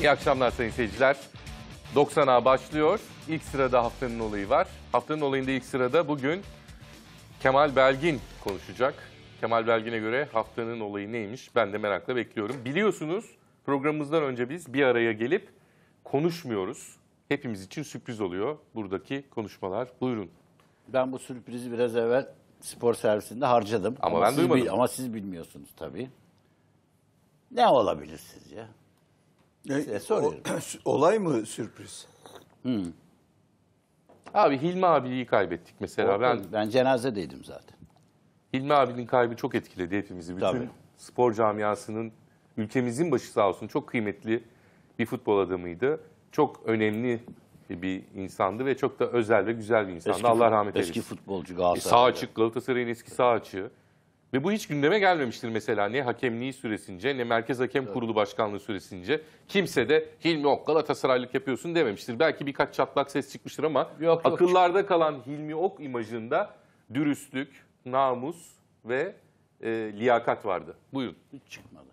İyi akşamlar sayın seyirciler. 90'a başlıyor. İlk sırada haftanın olayı var. Haftanın olayında ilk sırada bugün Kemal Belgin konuşacak. Kemal Belgin'e göre haftanın olayı neymiş ben de merakla bekliyorum. Biliyorsunuz programımızdan önce biz bir araya gelip konuşmuyoruz. Hepimiz için sürpriz oluyor buradaki konuşmalar. Buyurun. Ben bu sürprizi biraz evvel spor servisinde harcadım. Ama, ama ben siz, duymadım. Ama siz bilmiyorsunuz tabii. Ne olabilir sizce? E, Size soruyorum. Olay mı sürpriz? Hmm. Abi Hilmi abiyi kaybettik mesela. ben ben cenaze cenazedeydim zaten. Hilmi abinin kaybı çok etkiledi hepimizi. Bütün Tabii. spor camiasının, ülkemizin başı sağ olsun çok kıymetli bir futbol adamıydı. Çok önemli bir insandı ve çok da özel ve güzel bir insandı. Eski Allah rahmet eylesin. Eski futbolcu Galatasaray. E, sağ açık Galatasaray'ın eski sağ açığı. Ve bu hiç gündeme gelmemiştir mesela ne hakemliği süresince ne Merkez Hakem Kurulu Başkanlığı süresince. Kimse de Hilmi Ok Galatasaraylık yapıyorsun dememiştir. Belki birkaç çatlak ses çıkmıştır ama yok, akıllarda kalan Hilmi Ok imajında dürüstlük, namus ve e, liyakat vardı. Buyurun. Hiç çıkmadı.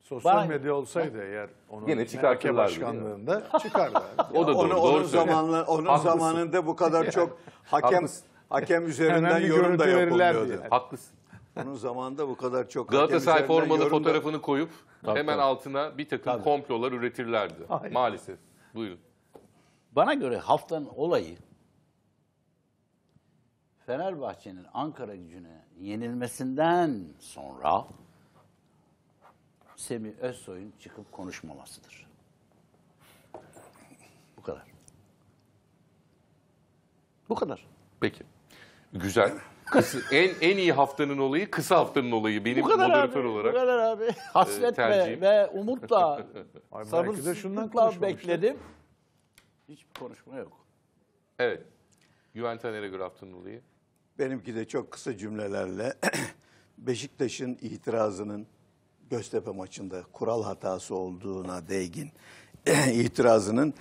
Sosyal medya olsaydı eğer onu yine çıkartırlardı. Başkanlığında çıkardı. o da doğru. Onu, doğru onun zamanlı, onun zamanında bu kadar çok hakem hakem üzerinden yorum da yapılmıyordu. Haklısın. Onun zamanında bu kadar çok... Galatasaray formalı yorumda... fotoğrafını koyup tabii, hemen tabii. altına bir takım tabii. komplolar üretirlerdi. Aynen. Maalesef. Buyurun. Bana göre haftanın olayı Fenerbahçe'nin Ankara gücüne yenilmesinden sonra Semih Özsoy'un çıkıp konuşmamasıdır. Bu kadar. Bu kadar. Peki. Güzel. Kısa, en en iyi haftanın olayı kısa haftanın olayı benim bu kadar moderatör abi, olarak. Bu kadar abi. E, Hasretle ve umutla sabırsızlıkla bekledim. Hiçbir konuşma yok. Evet. Güven Taner'e göre haftanın olayı. Benimki de çok kısa cümlelerle Beşiktaş'ın itirazının Göztepe maçında kural hatası olduğuna değgin itirazının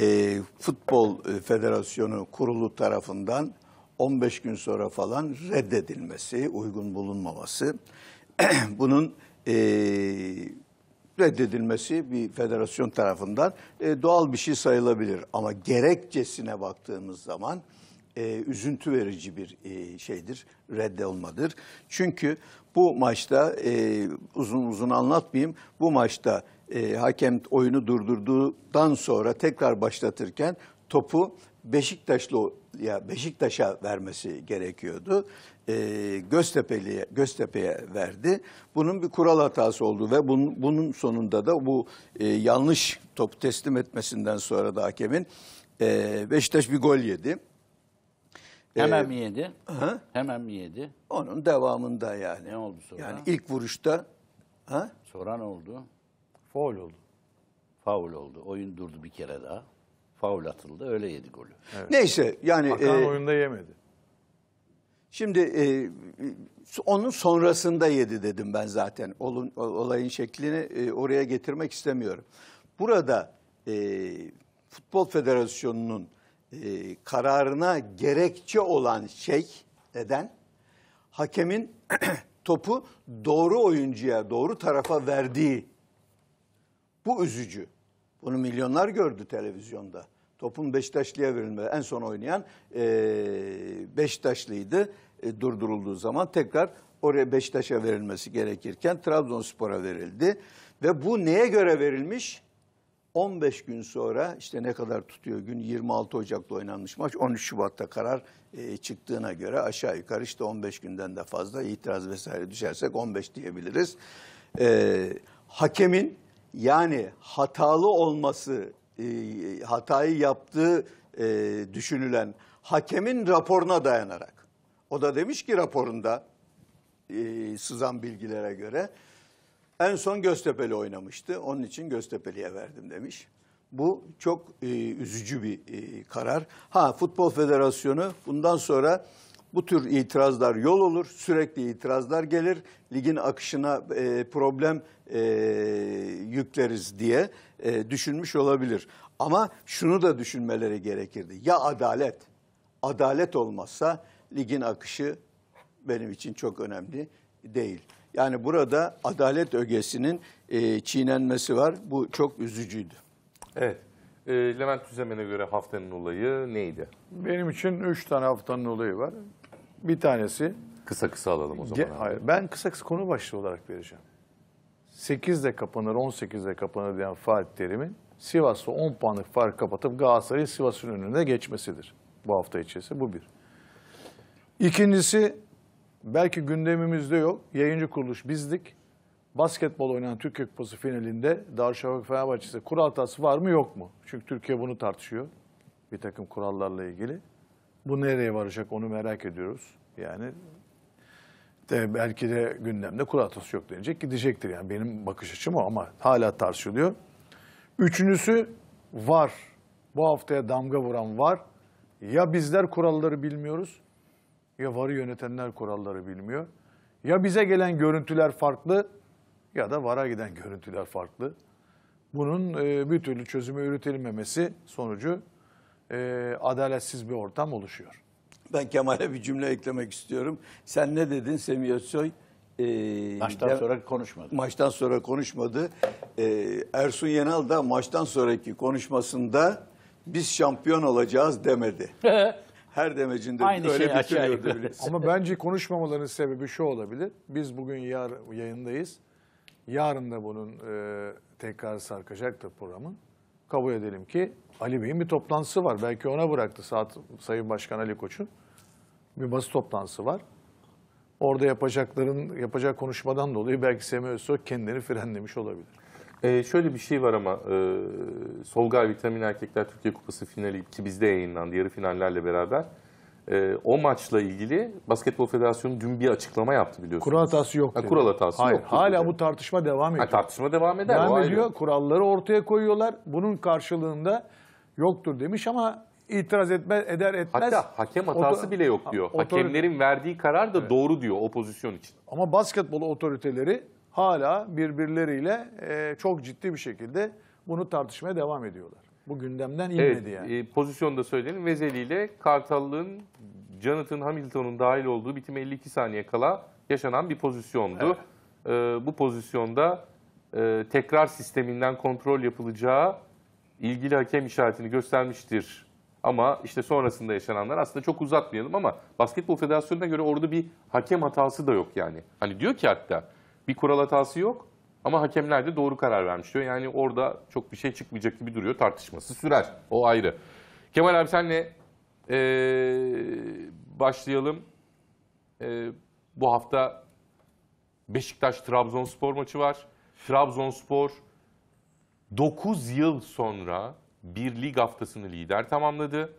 e, Futbol Federasyonu kurulu tarafından 15 gün sonra falan reddedilmesi, uygun bulunmaması, bunun e, reddedilmesi bir federasyon tarafından e, doğal bir şey sayılabilir. Ama gerekçesine baktığımız zaman e, üzüntü verici bir e, şeydir, redde Çünkü bu maçta e, uzun uzun anlatmayayım, bu maçta e, hakem oyunu durdurduğundan sonra tekrar başlatırken topu Beşiktaşlıya Beşiktaş'a vermesi gerekiyordu. Ee, Göztepe'liye Göztepe'ye verdi. Bunun bir kural hatası oldu ve bunun, bunun sonunda da bu e, yanlış top teslim etmesinden sonra da hakemin e, Beşiktaş bir gol yedi. Ee, Hemen mi yedi? Ha? Hemen mi yedi? Onun devamında yani. Ne oldu sonra? Yani ilk vuruşta. Ha? Sonra ne oldu? Faul oldu. Faul oldu. Oyun durdu bir kere daha faul atıldı. Öyle yedi golü. Evet. Neyse yani... Hakan e, oyunda yemedi. Şimdi e, onun sonrasında yedi dedim ben zaten. Olun, olayın şeklini e, oraya getirmek istemiyorum. Burada e, Futbol Federasyonu'nun e, kararına gerekçe olan şey neden? Hakemin topu doğru oyuncuya, doğru tarafa verdiği. Bu üzücü. Bunu milyonlar gördü televizyonda. Topun Beşiktaşlı'ya verilme. En son oynayan e, Beşiktaşlıydı. E, durdurulduğu zaman tekrar oraya Beşiktaş'a verilmesi gerekirken Trabzonspor'a verildi. Ve bu neye göre verilmiş? 15 gün sonra işte ne kadar tutuyor gün 26 Ocak'ta oynanmış maç 13 Şubat'ta karar e, çıktığına göre aşağı yukarı işte 15 günden de fazla itiraz vesaire düşersek 15 diyebiliriz. E, hakemin yani hatalı olması, e, hatayı yaptığı e, düşünülen hakemin raporuna dayanarak. O da demiş ki raporunda e, sızan bilgilere göre en son Göztepe'li oynamıştı. Onun için Göztepe'liye verdim demiş. Bu çok e, üzücü bir e, karar. Ha Futbol Federasyonu bundan sonra bu tür itirazlar yol olur, sürekli itirazlar gelir, ligin akışına e, problem e, yükleriz diye e, düşünmüş olabilir. Ama şunu da düşünmeleri gerekirdi. Ya adalet, adalet olmazsa ligin akışı benim için çok önemli değil. Yani burada adalet ögesinin e, çiğnenmesi var. Bu çok üzücüydü. Evet. E, Levent Tüzemen'e göre haftanın olayı neydi? Benim için üç tane haftanın olayı var. Bir tanesi... Kısa kısa alalım o zaman. Ge- Hayır, ben kısa kısa konu başlığı olarak vereceğim. 8'de kapanır, 18'de kapanır diyen Fatih Terim'in Sivas'ta 10 puanlık fark kapatıp Galatasaray'ı Sivas'ın önüne geçmesidir. Bu hafta içerisinde bu bir. İkincisi belki gündemimizde yok. Yayıncı kuruluş bizdik basketbol oynayan Türkiye Kupası finalinde Darüşşafaka Fenerbahçe'de kural hatası var mı yok mu? Çünkü Türkiye bunu tartışıyor. Bir takım kurallarla ilgili. Bu nereye varacak onu merak ediyoruz. Yani de belki de gündemde kural hatası yok denecek gidecektir. Yani benim bakış açım o ama hala tartışılıyor. Üçüncüsü var. Bu haftaya damga vuran var. Ya bizler kuralları bilmiyoruz ya varı yönetenler kuralları bilmiyor. Ya bize gelen görüntüler farklı ya da VAR'a giden görüntüler farklı. Bunun e, bir türlü çözümü üretilmemesi sonucu e, adaletsiz bir ortam oluşuyor. Ben Kemal'e bir cümle eklemek istiyorum. Sen ne dedin Semih Özsoy? E, maçtan de, sonra konuşmadı. Maçtan sonra konuşmadı. E, Ersun Yenal da maçtan sonraki konuşmasında biz şampiyon olacağız demedi. Her demecinde Aynı öyle şey Ama bence konuşmamaların sebebi şu olabilir. Biz bugün yar yayındayız. Yarın da bunun e, tekrar sarkacaktır programın. Kabul edelim ki Ali Bey'in bir toplantısı var. Belki ona bıraktı saat Sayın Başkan Ali Koç'un. Bir basın toplantısı var. Orada yapacakların yapacak konuşmadan dolayı belki Semih Öztürk kendini frenlemiş olabilir. Ee, şöyle bir şey var ama e, Solgay Vitamin Erkekler Türkiye Kupası finali ki bizde yayınlandı yarı finallerle beraber e, o maçla ilgili Basketbol Federasyonu dün bir açıklama yaptı biliyorsunuz. Kural hatası yok. Ha, kural hatası Hayır, yok. Hala bu tartışma devam ediyor. Ha, tartışma devam eder. Devam ediyor. Kuralları ortaya koyuyorlar. Bunun karşılığında yoktur demiş ama itiraz etmez, eder etmez. Hatta hakem hatası bile yok diyor. Otor Hakemlerin verdiği karar da evet. doğru diyor o pozisyon için. Ama basketbol otoriteleri hala birbirleriyle e, çok ciddi bir şekilde bunu tartışmaya devam ediyorlar. Bu gündemden inmedi evet, yani. E, pozisyonu da söyleyelim. Vezeli ile Kartal'ın Jonathan Hamilton'un dahil olduğu bitim 52 saniye kala yaşanan bir pozisyondu. Evet. E, bu pozisyonda e, tekrar sisteminden kontrol yapılacağı ilgili hakem işaretini göstermiştir. Ama işte sonrasında yaşananlar aslında çok uzatmayalım ama Basketbol Federasyonu'na göre orada bir hakem hatası da yok yani. Hani diyor ki hatta bir kural hatası yok ama hakemler de doğru karar vermiş diyor. Yani orada çok bir şey çıkmayacak gibi duruyor. Tartışması sürer. O ayrı. Kemal abi senle e, başlayalım. E, bu hafta Beşiktaş-Trabzonspor maçı var. Trabzonspor 9 yıl sonra bir lig haftasını lider tamamladı.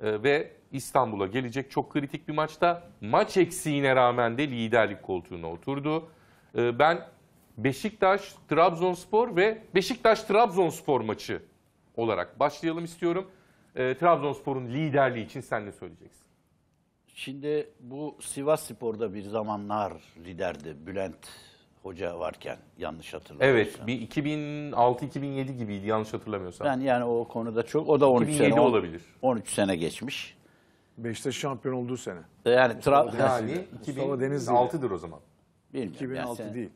E, ve İstanbul'a gelecek çok kritik bir maçta maç eksiğine rağmen de liderlik koltuğuna oturdu. E, ben Beşiktaş, Trabzonspor ve Beşiktaş-Trabzonspor maçı olarak başlayalım istiyorum. E, Trabzonspor'un liderliği için sen ne söyleyeceksin? Şimdi bu Sivas Spor'da bir zamanlar liderdi Bülent Hoca varken yanlış hatırlamıyorsam. Evet bir 2006-2007 gibiydi yanlış hatırlamıyorsam. Ben yani o konuda çok o da 13 2007 sene. olabilir. 13 sene geçmiş. Beşiktaş şampiyon olduğu sene. Yani Trabzonspor. Yani 2006'dır o zaman. Bilmiyorum. 2006 yani sen, değil.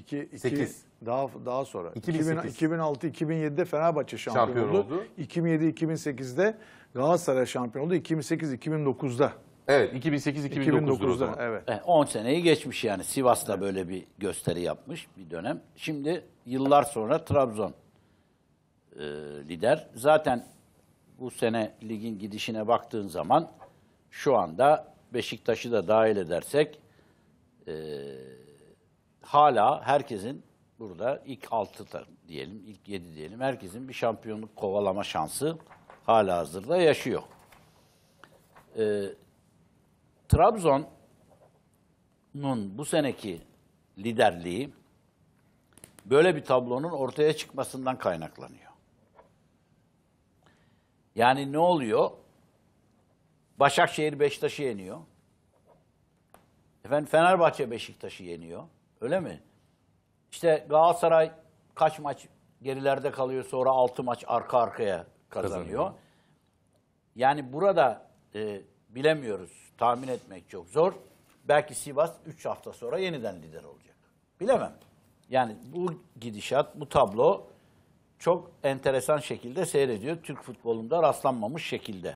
2, 2, Daha daha sonra. 2006-2007'de Fenerbahçe şampiyon, şampiyon oldu. oldu. 2007-2008'de Galatasaray şampiyon oldu. 2008-2009'da. Evet 2008-2009'da. Evet. evet. 10 seneyi geçmiş yani. Sivas'ta evet. böyle bir gösteri yapmış bir dönem. Şimdi yıllar sonra Trabzon e, lider. Zaten bu sene ligin gidişine baktığın zaman şu anda Beşiktaş'ı da dahil edersek eee hala herkesin burada ilk 6 diyelim, ilk 7 diyelim herkesin bir şampiyonluk kovalama şansı hala hazırda yaşıyor. Ee, Trabzon'un bu seneki liderliği böyle bir tablonun ortaya çıkmasından kaynaklanıyor. Yani ne oluyor? Başakşehir Beşiktaş'ı yeniyor. Efendim Fenerbahçe Beşiktaş'ı yeniyor. Öyle mi? İşte Galatasaray kaç maç gerilerde kalıyor sonra 6 maç arka arkaya kazanıyor. Yani burada e, bilemiyoruz. Tahmin etmek çok zor. Belki Sivas 3 hafta sonra yeniden lider olacak. Bilemem. Yani bu gidişat, bu tablo çok enteresan şekilde seyrediyor. Türk futbolunda rastlanmamış şekilde.